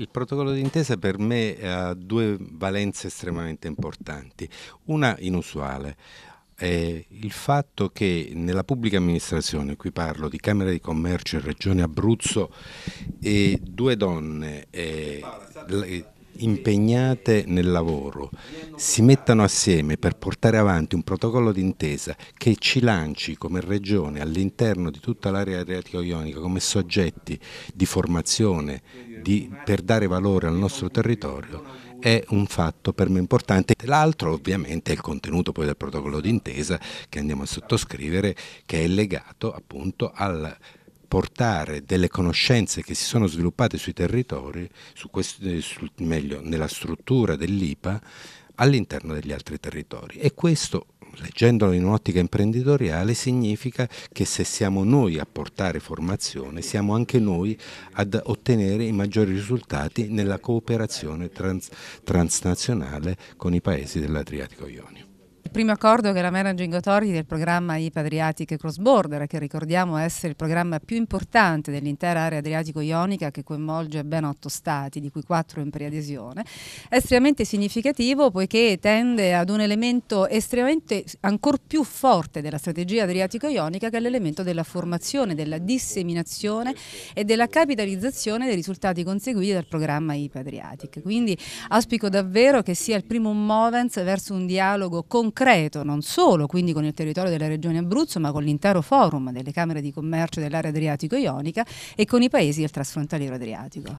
il protocollo d'intesa per me eh, ha due valenze estremamente importanti. Una inusuale, è il fatto che nella pubblica amministrazione, qui parlo di Camera di Commercio e Regione Abruzzo, eh, due donne... Eh, impegnate nel lavoro si mettano assieme per portare avanti un protocollo d'intesa che ci lanci come regione all'interno di tutta l'area adriatico-ionica come soggetti di formazione di, per dare valore al nostro territorio è un fatto per me importante. L'altro ovviamente è il contenuto poi del protocollo d'intesa che andiamo a sottoscrivere che è legato appunto al portare delle conoscenze che si sono sviluppate sui territori, su questi, eh, su, meglio nella struttura dell'IPA, all'interno degli altri territori. E questo, leggendolo in un'ottica imprenditoriale, significa che se siamo noi a portare formazione, siamo anche noi ad ottenere i maggiori risultati nella cooperazione trans transnazionale con i paesi dell'Adriatico Ionio. Il primo accordo che la Managing Authority del programma IPA Adriatic Cross Border, che ricordiamo essere il programma più importante dell'intera area adriatico-ionica che coinvolge ben otto stati, di cui quattro in preadesione, è estremamente significativo poiché tende ad un elemento estremamente ancor più forte della strategia adriatico-ionica che è l'elemento della formazione, della disseminazione e della capitalizzazione dei risultati conseguiti dal programma IPA Adriatic. Quindi auspico davvero che sia il primo movens verso un dialogo con concreto, non solo quindi con il territorio della Regione Abruzzo, ma con l'intero forum delle Camere di Commercio dell'area Adriatico-Ionica e con i paesi del trasfrontaliero Adriatico.